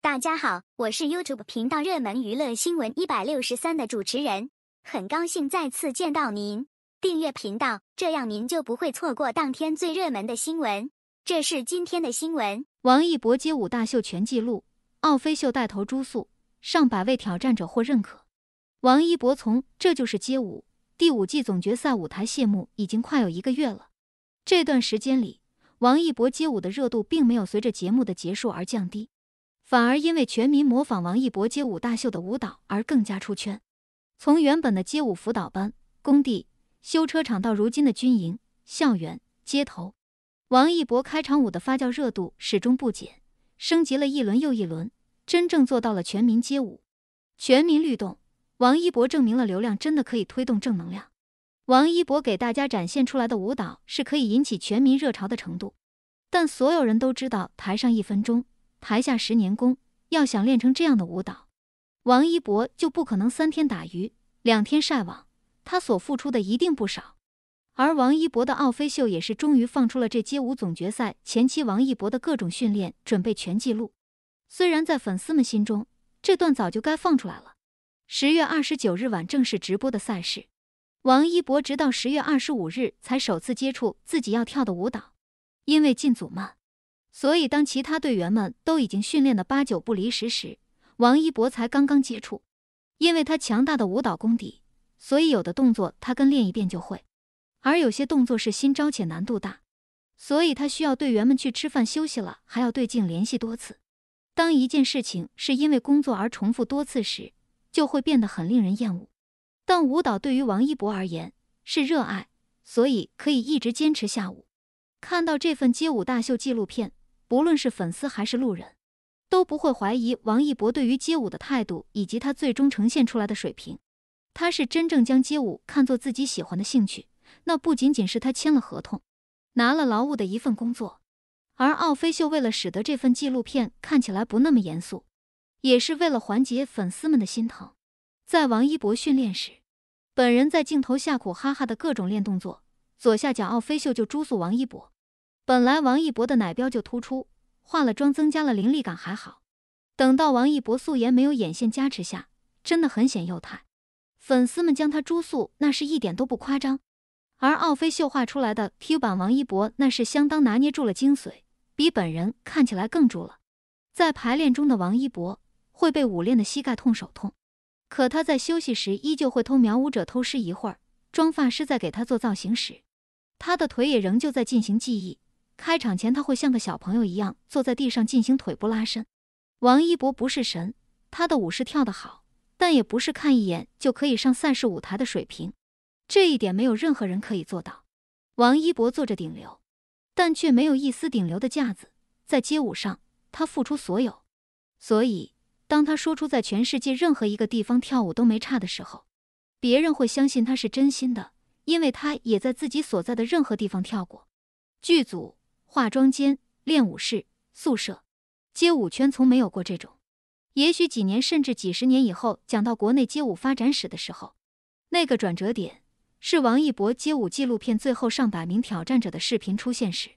大家好，我是 YouTube 频道热门娱乐新闻一百六十三的主持人，很高兴再次见到您。订阅频道，这样您就不会错过当天最热门的新闻。这是今天的新闻：王一博街舞大秀全记录，奥飞秀带头朱素，上百位挑战者获认可。王一博从《这就是街舞》第五季总决赛舞台谢幕已经快有一个月了，这段时间里，王一博街舞的热度并没有随着节目的结束而降低。反而因为全民模仿王一博街舞大秀的舞蹈而更加出圈。从原本的街舞辅导班、工地、修车厂，到如今的军营、校园、街头，王一博开场舞的发酵热度始终不减，升级了一轮又一轮，真正做到了全民街舞、全民律动。王一博证明了流量真的可以推动正能量。王一博给大家展现出来的舞蹈是可以引起全民热潮的程度，但所有人都知道，台上一分钟。台下十年功，要想练成这样的舞蹈，王一博就不可能三天打鱼两天晒网，他所付出的一定不少。而王一博的《奥飞秀》也是终于放出了这街舞总决赛前期王一博的各种训练准备全记录。虽然在粉丝们心中，这段早就该放出来了。十月二十九日晚正式直播的赛事，王一博直到十月二十五日才首次接触自己要跳的舞蹈，因为进组慢。所以，当其他队员们都已经训练的八九不离十时，王一博才刚刚接触。因为他强大的舞蹈功底，所以有的动作他跟练一遍就会；而有些动作是新招且难度大，所以他需要队员们去吃饭休息了还要对镜联系多次。当一件事情是因为工作而重复多次时，就会变得很令人厌恶。但舞蹈对于王一博而言是热爱，所以可以一直坚持下舞。看到这份街舞大秀纪录片。不论是粉丝还是路人，都不会怀疑王一博对于街舞的态度以及他最终呈现出来的水平。他是真正将街舞看作自己喜欢的兴趣，那不仅仅是他签了合同，拿了劳务的一份工作。而奥飞秀为了使得这份纪录片看起来不那么严肃，也是为了缓解粉丝们的心疼，在王一博训练时，本人在镜头下苦哈哈的各种练动作，左下角奥飞秀就诛促王一博。本来王一博的奶膘就突出，化了妆增加了凌厉感还好。等到王一博素颜没有眼线加持下，真的很显幼态。粉丝们将他猪素那是一点都不夸张。而奥飞秀画出来的 Q 版王一博那是相当拿捏住了精髓，比本人看起来更猪了。在排练中的王一博会被舞练的膝盖痛手痛，可他在休息时依旧会偷瞄舞者偷师一会儿。妆发师在给他做造型时，他的腿也仍旧在进行记忆。开场前，他会像个小朋友一样坐在地上进行腿部拉伸。王一博不是神，他的舞是跳得好，但也不是看一眼就可以上赛事舞台的水平。这一点没有任何人可以做到。王一博坐着顶流，但却没有一丝顶流的架子。在街舞上，他付出所有，所以当他说出在全世界任何一个地方跳舞都没差的时候，别人会相信他是真心的，因为他也在自己所在的任何地方跳过。剧组。化妆间、练舞室、宿舍，街舞圈从没有过这种。也许几年甚至几十年以后，讲到国内街舞发展史的时候，那个转折点是王一博街舞纪录片最后上百名挑战者的视频出现时，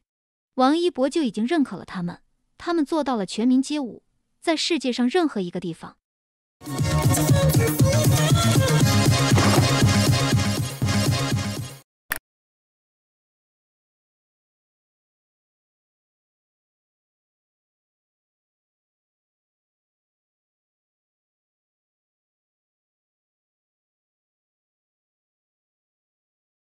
王一博就已经认可了他们，他们做到了全民街舞，在世界上任何一个地方。